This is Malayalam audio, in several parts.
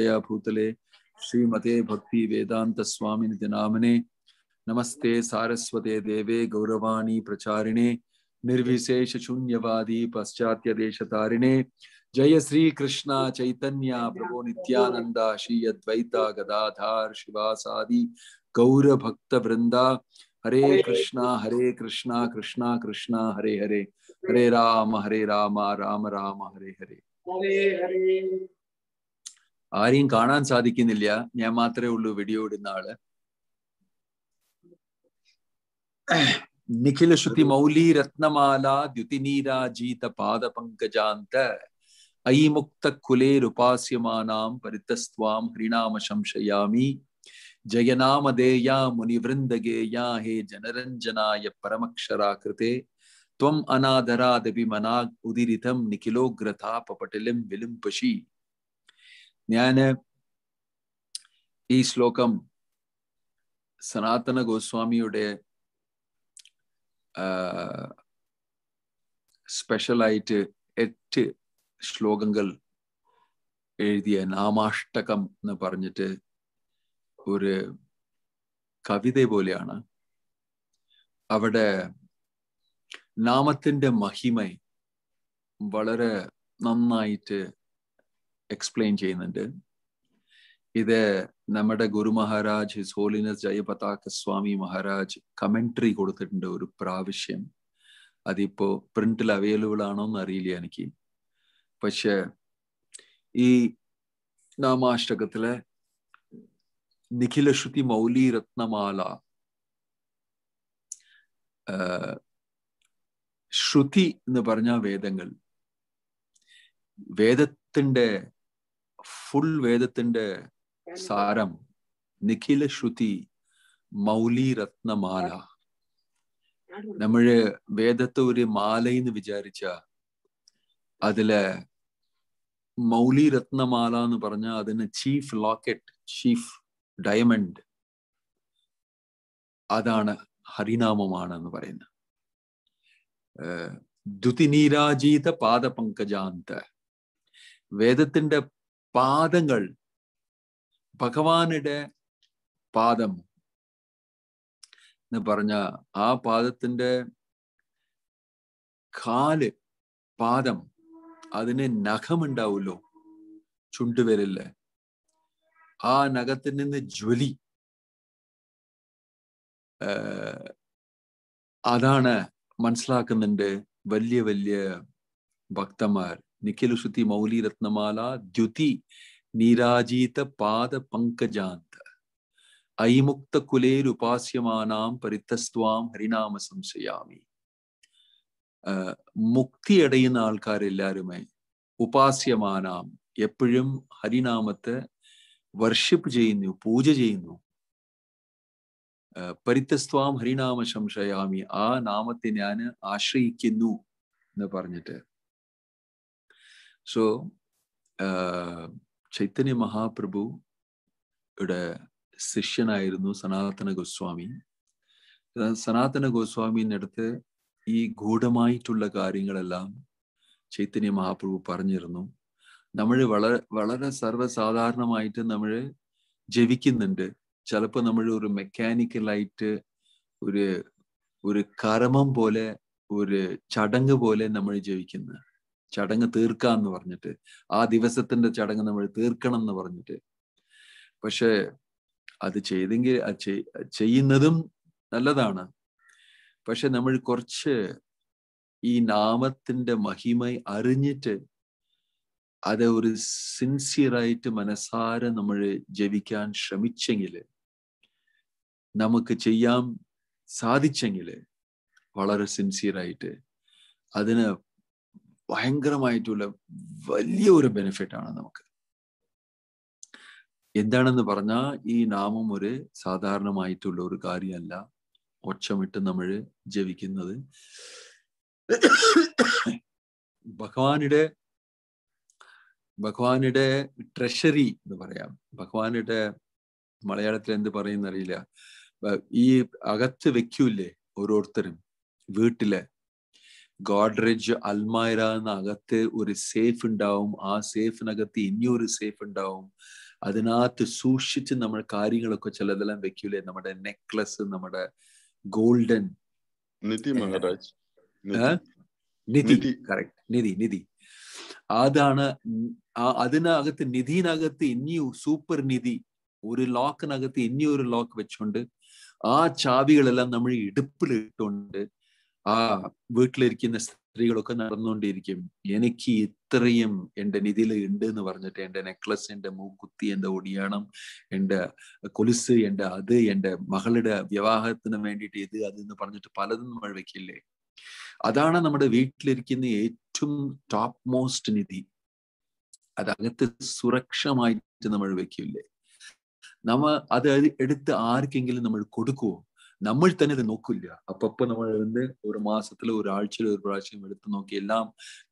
या भूतले श्रीमते भक्ति वेदांत स्वामी नामने नमस्ते सारस्वते देवे गौरवाणी प्रचारिणे निर्विशेष शून्यवादी पाश्चात्य देश तारिणे जय श्री कृष्ण चैतन्य प्रभो नित्यानंदा श्री अद्वैता गदाधार शिवासादि गौर भक्त वृंदा हरे कृष्णा हरे कृष्णा कृष्णा कृष्णा हरे हरे हरे राम हरे राम राम राम हरे हरे हरे हरे ആരെയും കാണാൻ സാധിക്കുന്നില്ല ഞാൻ മാത്രമേ ഉള്ളൂ വീഡിയോ ഇടുന്ന ആള് നിഖില മൗലി രത്നമാല ദ്യുതിനീരാജീത പാദ പങ്കജാന്ത അയിമുക്ത കുലേരുപാസ്യമാനാം പരിത്തസ്വാം ഹൃണാമ സംശയാമി ജയനാമദേയാ മുനിവൃന്ദഗേയാ ഹേ ജനരഞ്ജനായ പരമക്ഷരാകൃതേ അനാദരാദപി अनादरादपि ഉദിരിതം उदिरितं निखिलोग्रथापपटिलं विलुम्पशि ഞാൻ ഈ ശ്ലോകം സനാതന ഗോസ്വാമിയുടെ സ്പെഷ്യലായിട്ട് എട്ട് ശ്ലോകങ്ങൾ എഴുതിയ നാമാഷ്ടകം എന്ന് പറഞ്ഞിട്ട് ഒരു കവിത പോലെയാണ് അവിടെ നാമത്തിന്റെ മഹിമ വളരെ നന്നായിട്ട് എക്സ്പ്ലെയിൻ ചെയ്യുന്നുണ്ട് ഇത് നമ്മുടെ Guru Maharaj his holiness Jayapataka Swami Maharaj commentary കൊടുത്തിട്ടുണ്ട് ഒരു പ്രാവശ്യം അതിപ്പോ പ്രിന്റിൽ അവൈലബിൾ ആണോ എന്ന് അറിയില്ല എനിക്ക് പക്ഷെ ഈ നാമാഷ്ടകത്തിലെ നിഖിലശ്രുതി മൗലി രത്നമാല ശ്രുതി എന്ന് പറഞ്ഞ വേദങ്ങൾ വേദത്തിന്റെ ഫുൾ വേദത്തിന്റെ സാരം നിഖില ശ്രുതി മൗലി രത്നമാല നമ്മള് വേദത്തെ ഒരു മാലയെന്ന് വിചാരിച്ച അതിലെ മൗലി രത്നമാല എന്ന് പറഞ്ഞ അതിന് ചീഫ് ലോക്കറ്റ് ചീഫ് ഡയമണ്ട് അതാണ് ഹരിനാമമാണ് എന്ന് പറയുന്നത് ദ്യുതിനീരാജീത പാദപങ്കജാന്ത വേദത്തിന്റെ പാദങ്ങൾ ഭഗവാനുടെ പാദം എന്ന് പറഞ്ഞ ആ പാദത്തിന്റെ കാല് പാദം അതിന് നഖമുണ്ടാവുമല്ലോ ചുണ്ടുവിരലില് ആ നഖത്തിൽ നിന്ന് ജ്വലി അതാണ് മനസ്സിലാക്കുന്നുണ്ട് വലിയ വലിയ ഭക്തന്മാർ നിഖിലുശുതി മൗലിരത്നമാല ദ്യുതി നീരാജീത പാദ പങ്കജാന്ത ഐമുക്ത കുലേരുപാസ്യമാനാം പരിത്തസ്വാം ഹരിനാമ സംശയാമി മുക്തി മുക്തിയടയുന്ന ആൾക്കാരെല്ലാരുമേ ഉപാസ്യമാനാം എപ്പോഴും ഹരിനാമത്തെ വർഷിപ്പ് ചെയ്യുന്നു പൂജ ചെയ്യുന്നു പരിത്തസ്വാം ഹരിനാമ സംശയാമി ആ നാമത്തെ ഞാൻ ആശ്രയിക്കുന്നു എന്ന് പറഞ്ഞിട്ട് സോ ചൈതന്യ മഹാപ്രഭുയുടെ ശിഷ്യനായിരുന്നു സനാതന ഗോസ്വാമി സനാതന ഗോസ്വാമിൻ്റെ അടുത്ത് ഈ ഗൂഢമായിട്ടുള്ള കാര്യങ്ങളെല്ലാം ചൈതന്യ മഹാപ്രഭു പറഞ്ഞിരുന്നു നമ്മൾ വളരെ വളരെ സർവ്വസാധാരണമായിട്ട് നമ്മൾ ജവിക്കുന്നുണ്ട് ചിലപ്പോൾ നമ്മൾ ഒരു മെക്കാനിക്കലായിട്ട് ഒരു ഒരു കർമ്മം പോലെ ഒരു ചടങ്ങ് പോലെ നമ്മൾ ജവിക്കുന്നത് ചടങ്ങ് തീർക്കാന്ന് എന്ന് പറഞ്ഞിട്ട് ആ ദിവസത്തിന്റെ ചടങ്ങ് നമ്മൾ തീർക്കണം എന്ന് പറഞ്ഞിട്ട് പക്ഷെ അത് ചെയ്തെങ്കിൽ ചെയ്യുന്നതും നല്ലതാണ് പക്ഷെ നമ്മൾ കുറച്ച് ഈ നാമത്തിന്റെ മഹിമ അറിഞ്ഞിട്ട് അത് ഒരു സിൻസിയറായിട്ട് മനസ്സാര നമ്മൾ ജവിക്കാൻ ശ്രമിച്ചെങ്കിൽ നമുക്ക് ചെയ്യാൻ സാധിച്ചെങ്കിൽ വളരെ സിൻസിയറായിട്ട് അതിന് ഭയങ്കരമായിട്ടുള്ള വലിയ ഒരു ബെനിഫിറ്റ് ആണ് നമുക്ക് എന്താണെന്ന് പറഞ്ഞാൽ ഈ നാമം ഒരു സാധാരണമായിട്ടുള്ള ഒരു കാര്യമല്ല ഒച്ചമിട്ട് നമ്മൾ ജവിക്കുന്നത് ഭഗവാനുടെ ഭഗവാനുടെ ട്രഷറി എന്ന് പറയാം ഭഗവാനുടെ മലയാളത്തിൽ എന്ത് പറയുന്നറിയില്ല ഈ അകത്ത് വെക്കൂലേ ഓരോരുത്തരും വീട്ടിലെ ഗോഡ്രേജ് അൽമാര എന്ന അകത്ത് ഒരു സേഫ് ഉണ്ടാവും ആ സേഫിനകത്ത് ഇനിയൊരു സേഫ് ഉണ്ടാവും അതിനകത്ത് സൂക്ഷിച്ച് നമ്മൾ കാര്യങ്ങളൊക്കെ ചിലതെല്ലാം വെക്കൂലേ നമ്മുടെ നെക്ലസ് നമ്മുടെ ഗോൾഡൻ നിധി മഹാരാജ് നിധി കറക്റ്റ് നിധി നിധി അതാണ് അതിനകത്ത് നിധിനകത്ത് ഇനിയും സൂപ്പർ നിധി ഒരു ലോക്കിനകത്ത് ഇനിയും ഒരു ലോക്ക് വെച്ചുകൊണ്ട് ആ ചാവികളെല്ലാം നമ്മൾ ഇടുപ്പിൽ ഇട്ടുകൊണ്ട് ആ വീട്ടിലിരിക്കുന്ന സ്ത്രീകളൊക്കെ നടന്നുകൊണ്ടിരിക്കും എനിക്ക് ഇത്രയും എൻ്റെ നിധിയിൽ ഉണ്ട് എന്ന് പറഞ്ഞിട്ട് എൻ്റെ നെക്ലസ് എൻ്റെ മൂക്കുത്തി എൻ്റെ ഒടിയാണം എൻ്റെ കൊലുസ് എൻ്റെ അത് എൻ്റെ മകളുടെ വിവാഹത്തിന് വേണ്ടിയിട്ട് ഇത് അത് എന്ന് പറഞ്ഞിട്ട് പലതും നമ്മൾ വെക്കില്ലേ അതാണ് നമ്മുടെ വീട്ടിലിരിക്കുന്ന ഏറ്റവും ടോപ്പ് മോസ്റ്റ് നിധി അതകത്ത് സുരക്ഷമായിട്ട് നമ്മൾ വെക്കില്ലേ നമ്മ അത് എടുത്ത് ആർക്കെങ്കിലും നമ്മൾ കൊടുക്കുവോ നമ്മൾ തന്നെ ഇത് നോക്കില്ല അപ്പപ്പോ നമ്മൾ ഇരുന്ന് ഒരു മാസത്തിൽ ഒരാഴ്ചയിൽ ഒരു പ്രാവശ്യം എടുത്ത് നോക്കി എല്ലാം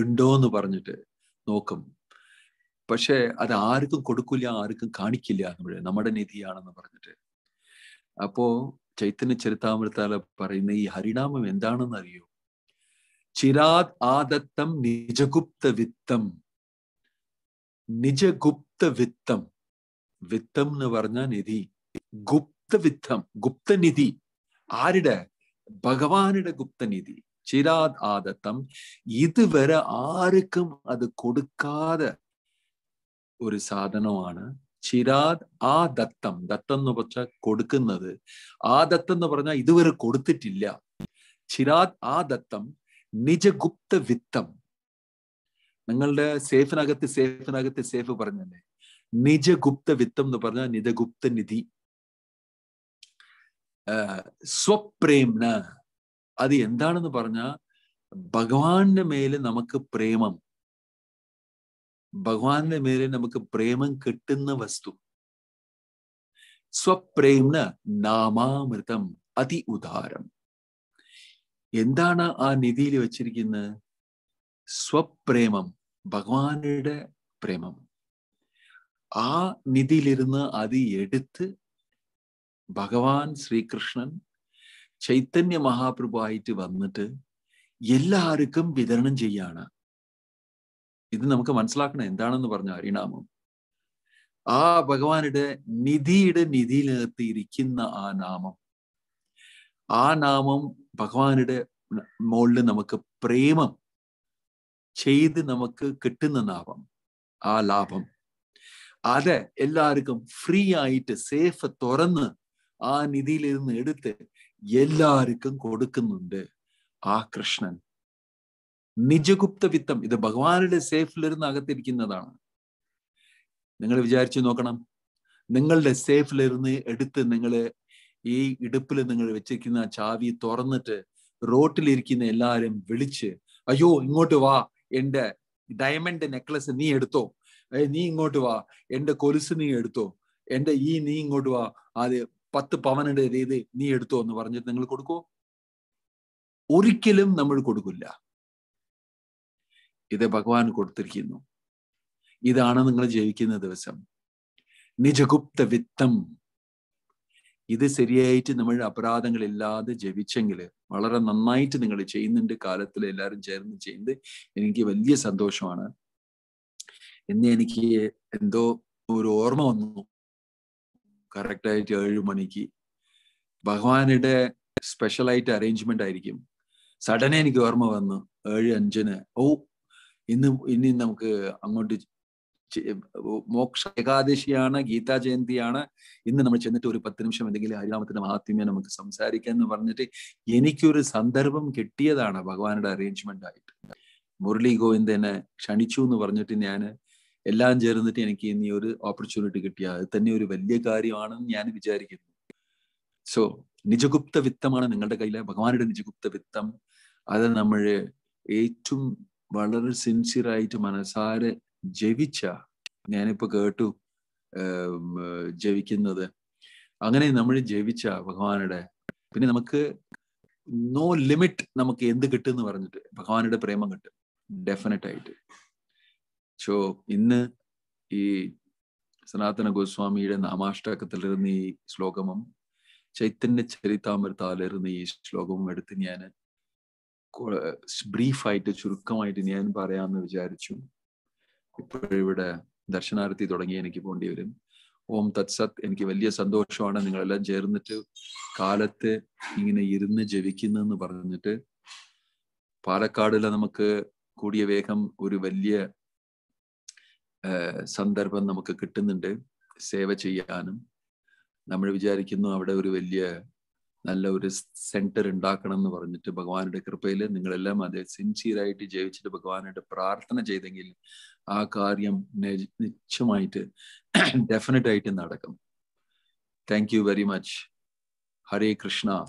ഉണ്ടോ എന്ന് പറഞ്ഞിട്ട് നോക്കും പക്ഷെ അത് ആർക്കും കൊടുക്കില്ല ആർക്കും കാണിക്കില്ല നമ്മൾ നമ്മുടെ നിധിയാണെന്ന് പറഞ്ഞിട്ട് അപ്പോ ചൈതന്യ ചരിതാമൃതാല പറയുന്ന ഈ ഹരിനാമം എന്താണെന്ന് അറിയോ ചിരാത് ആദത്തം നിജഗുപ്ത വിത്തം നിജഗുപ്ത വിത്തം വിത്തം എന്ന് പറഞ്ഞ നിധി ഗുപ്ത വിത്തം ഗുപ്തനിധി ആരുടെ ഭഗവാനുടെ ഗുപ്തനിധി ചിരാദ് ആദത്തം ഇതുവരെ ആർക്കും അത് കൊടുക്കാതെ ഒരു സാധനമാണ് ചിരാദ് ആ ദത്തം ദത്തം എന്ന് വെച്ചാൽ കൊടുക്കുന്നത് ആ ദത്തം എന്ന് പറഞ്ഞാൽ ഇതുവരെ കൊടുത്തിട്ടില്ല ചിരാദ് ആ ദത്തം നിജഗുപ്ത വിത്തം നിങ്ങളുടെ സേഫിനകത്ത് സേഫിനകത്ത് സേഫ് പറഞ്ഞല്ലേ നിജഗുപ്ത വിത്തം എന്ന് പറഞ്ഞാൽ നിജഗുപ്ത നിധി സ്വപ്രേംന അത് എന്താണെന്ന് പറഞ്ഞാൽ ഭഗവാന്റെ മേലെ നമുക്ക് പ്രേമം ഭഗവാന്റെ മേലെ നമുക്ക് പ്രേമം കിട്ടുന്ന വസ്തു സ്വപ്രേംന നാമാമൃതം അതി ഉദാരം എന്താണ് ആ നിധിയിൽ വച്ചിരിക്കുന്നത് സ്വപ്രേമം ഭഗവാനുടെ പ്രേമം ആ നിധിയിലിരുന്ന് അത് എടുത്ത് ഭഗവാൻ ശ്രീകൃഷ്ണൻ ചൈതന്യ മഹാപ്രഭു ആയിട്ട് വന്നിട്ട് എല്ലാവർക്കും വിതരണം ചെയ്യാണ് ഇത് നമുക്ക് മനസ്സിലാക്കണം എന്താണെന്ന് പറഞ്ഞ ഹരിനാമം ആ ഭഗവാനുടെ നിധിയുടെ നിധിയിലകത്ത് ഇരിക്കുന്ന ആ നാമം ആ നാമം ഭഗവാനുടെ മുകളിൽ നമുക്ക് പ്രേമം ചെയ്ത് നമുക്ക് കിട്ടുന്ന നാമം ആ ലാഭം അത് എല്ലാവർക്കും ഫ്രീ ആയിട്ട് സേഫ് തുറന്ന് ആ നിധിയിൽ നിന്ന് എടുത്ത് എല്ലാവർക്കും കൊടുക്കുന്നുണ്ട് ആ കൃഷ്ണൻ നിജഗുപ്ത വിത്തം ഇത് ഭഗവാനുടെ സേഫിലിരുന്ന് അകത്തിരിക്കുന്നതാണ് നിങ്ങൾ വിചാരിച്ചു നോക്കണം നിങ്ങളുടെ സേഫിലിരുന്ന് എടുത്ത് നിങ്ങൾ ഈ ഇടുപ്പിൽ നിങ്ങൾ വെച്ചിരിക്കുന്ന ചാവി തുറന്നിട്ട് റോട്ടിലിരിക്കുന്ന എല്ലാവരും വിളിച്ച് അയ്യോ ഇങ്ങോട്ട് വാ എൻ്റെ ഡയമണ്ട് നെക്ലസ് നീ എടുത്തോ നീ ഇങ്ങോട്ട് വാ എൻ്റെ കൊലുസ് നീ എടുത്തോ എൻ്റെ ഈ നീ ഇങ്ങോട്ട് വാ അത് പത്ത് പവനുടെ രീത് നീ എടുത്തോ എന്ന് പറഞ്ഞിട്ട് നിങ്ങൾ കൊടുക്കോ ഒരിക്കലും നമ്മൾ കൊടുക്കില്ല ഇത് ഭഗവാൻ കൊടുത്തിരിക്കുന്നു ഇതാണ് നിങ്ങൾ ജീവിക്കുന്ന ദിവസം നിജഗുപ്ത വിത്തം ഇത് ശരിയായിട്ട് നമ്മൾ അപരാധങ്ങളില്ലാതെ ജപിച്ചെങ്കിൽ വളരെ നന്നായിട്ട് നിങ്ങൾ ചെയ്യുന്നുണ്ട് കാലത്തിൽ എല്ലാവരും ചേർന്ന് ചെയ്യുന്നത് എനിക്ക് വലിയ സന്തോഷമാണ് ഇന്ന് എനിക്ക് എന്തോ ഒരു ഓർമ്മ വന്നു കറക്റ്റായിട്ട് ഏഴ് മണിക്ക് ഭഗവാനുടെ സ്പെഷ്യലായിട്ട് അറേഞ്ച്മെന്റ് ആയിരിക്കും സഡനെ എനിക്ക് ഓർമ്മ വന്നു ഏഴ് അഞ്ചിന് ഓ ഇന്ന് ഇനി നമുക്ക് അങ്ങോട്ട് മോക്ഷ ഏകാദശിയാണ് ഗീതാ ജയന്തിയാണ് ഇന്ന് നമ്മൾ ചെന്നിട്ട് ഒരു പത്ത് നിമിഷം എന്തെങ്കിലും ഹരിനാമത്തിന്റെ മഹാത്മ്യം നമുക്ക് സംസാരിക്കാം എന്ന് പറഞ്ഞിട്ട് എനിക്കൊരു സന്ദർഭം കിട്ടിയതാണ് ഭഗവാനുടെ അറേഞ്ച്മെന്റ് ആയിട്ട് മുരളി ഗോവിന്ദനെ ക്ഷണിച്ചു എന്ന് പറഞ്ഞിട്ട് ഞാൻ എല്ലാം ചേർന്നിട്ട് എനിക്ക് ഇനി ഒരു ഓപ്പർച്യൂണിറ്റി കിട്ടിയ അത് തന്നെ ഒരു വലിയ കാര്യമാണെന്ന് ഞാൻ വിചാരിക്കുന്നു സോ നിജഗുപ്ത വിത്തമാണ് നിങ്ങളുടെ കയ്യിലെ ഭഗവാനുടെ നിജഗുപ്ത വിത്തം അത് നമ്മൾ ഏറ്റവും വളരെ സിൻസിയറായിട്ട് മനസ്സാരെ ജവിച്ച ഞാനിപ്പോ കേട്ടു ജവിക്കുന്നത് അങ്ങനെ നമ്മൾ ജവിച്ച ഭഗവാനുടെ പിന്നെ നമുക്ക് നോ ലിമിറ്റ് നമുക്ക് എന്ത് കിട്ടും എന്ന് പറഞ്ഞിട്ട് ഭഗവാനുടെ പ്രേമം കിട്ടും ഡെഫിനറ്റ് ആയിട്ട് സോ ഇന്ന് ഈ സനാതന ഗോസ്വാമിയുടെ നാമാഷ്ടകത്തിലിരുന്ന ഈ ശ്ലോകമും ചൈത്തന്യ ചരിതാമൃതാലിരുന്ന ഈ ശ്ലോകവും എടുത്ത് ഞാൻ ബ്രീഫായിട്ട് ചുരുക്കമായിട്ട് ഞാൻ പറയാമെന്ന് വിചാരിച്ചു ഇപ്പോഴിവിടെ ദർശനാർത്ഥി തുടങ്ങി എനിക്ക് പോണ്ടി വരും ഓം തത്സത് എനിക്ക് വലിയ സന്തോഷമാണ് നിങ്ങളെല്ലാം ചേർന്നിട്ട് കാലത്ത് ഇങ്ങനെ ഇരുന്ന് ജവിക്കുന്നെന്ന് പറഞ്ഞിട്ട് പാലക്കാടിലെ നമുക്ക് കൂടിയ വേഗം ഒരു വലിയ സന്ദർഭം നമുക്ക് കിട്ടുന്നുണ്ട് സേവ ചെയ്യാനും നമ്മൾ വിചാരിക്കുന്നു അവിടെ ഒരു വലിയ നല്ല ഒരു സെന്റർ ഉണ്ടാക്കണം എന്ന് പറഞ്ഞിട്ട് ഭഗവാനുടെ കൃപയിൽ നിങ്ങളെല്ലാം അത് സിൻസിയറായിട്ട് ജീവിച്ചിട്ട് ഭഗവാനായിട്ട് പ്രാർത്ഥന ചെയ്തെങ്കിൽ ആ കാര്യം നിശ്ചയമായിട്ട് ഡെഫിനറ്റ് ആയിട്ട് നടക്കും thank you very much Hare Krishna